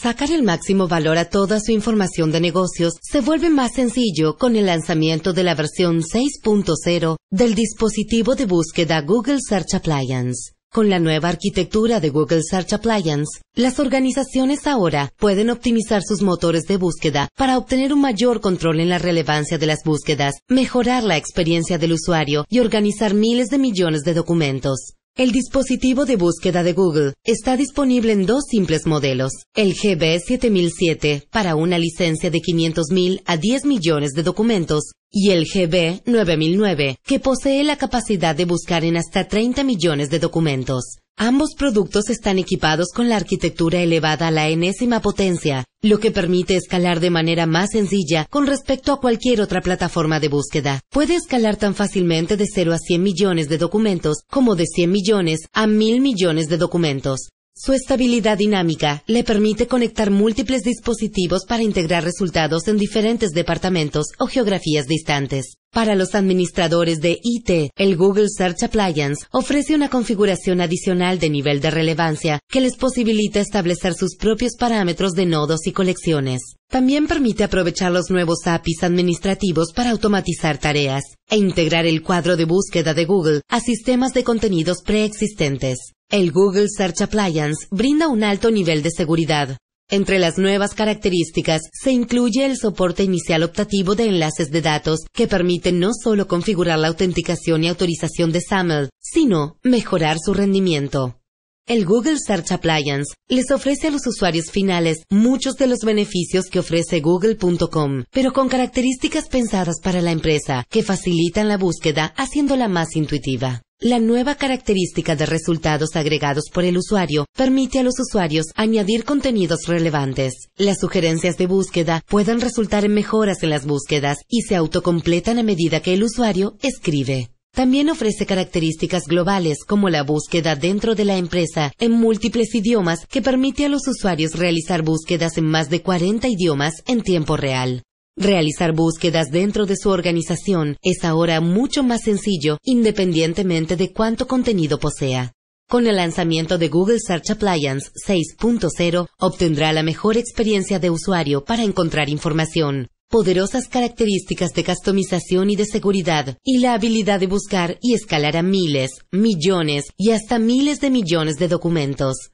Sacar el máximo valor a toda su información de negocios se vuelve más sencillo con el lanzamiento de la versión 6.0 del dispositivo de búsqueda Google Search Appliance. Con la nueva arquitectura de Google Search Appliance, las organizaciones ahora pueden optimizar sus motores de búsqueda para obtener un mayor control en la relevancia de las búsquedas, mejorar la experiencia del usuario y organizar miles de millones de documentos. El dispositivo de búsqueda de Google está disponible en dos simples modelos, el GB7007 para una licencia de 500.000 a 10 millones de documentos y el GB9009 que posee la capacidad de buscar en hasta 30 millones de documentos. Ambos productos están equipados con la arquitectura elevada a la enésima potencia, lo que permite escalar de manera más sencilla con respecto a cualquier otra plataforma de búsqueda. Puede escalar tan fácilmente de 0 a 100 millones de documentos como de 100 millones a 1000 millones de documentos. Su estabilidad dinámica le permite conectar múltiples dispositivos para integrar resultados en diferentes departamentos o geografías distantes. Para los administradores de IT, el Google Search Appliance ofrece una configuración adicional de nivel de relevancia que les posibilita establecer sus propios parámetros de nodos y colecciones. También permite aprovechar los nuevos APIs administrativos para automatizar tareas e integrar el cuadro de búsqueda de Google a sistemas de contenidos preexistentes. El Google Search Appliance brinda un alto nivel de seguridad. Entre las nuevas características se incluye el soporte inicial optativo de enlaces de datos que permite no solo configurar la autenticación y autorización de SAML, sino mejorar su rendimiento. El Google Search Appliance les ofrece a los usuarios finales muchos de los beneficios que ofrece google.com, pero con características pensadas para la empresa que facilitan la búsqueda haciéndola más intuitiva. La nueva característica de resultados agregados por el usuario permite a los usuarios añadir contenidos relevantes. Las sugerencias de búsqueda pueden resultar en mejoras en las búsquedas y se autocompletan a medida que el usuario escribe. También ofrece características globales como la búsqueda dentro de la empresa en múltiples idiomas que permite a los usuarios realizar búsquedas en más de 40 idiomas en tiempo real. Realizar búsquedas dentro de su organización es ahora mucho más sencillo independientemente de cuánto contenido posea. Con el lanzamiento de Google Search Appliance 6.0 obtendrá la mejor experiencia de usuario para encontrar información, poderosas características de customización y de seguridad, y la habilidad de buscar y escalar a miles, millones y hasta miles de millones de documentos.